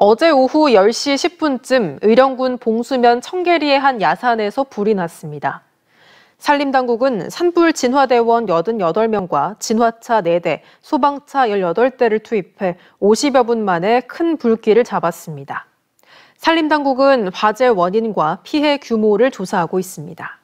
어제 오후 10시 10분쯤 의령군 봉수면 청계리의 한 야산에서 불이 났습니다. 산림당국은 산불 진화대원 88명과 진화차 4대, 소방차 18대를 투입해 50여 분 만에 큰 불길을 잡았습니다. 산림당국은 화재 원인과 피해 규모를 조사하고 있습니다.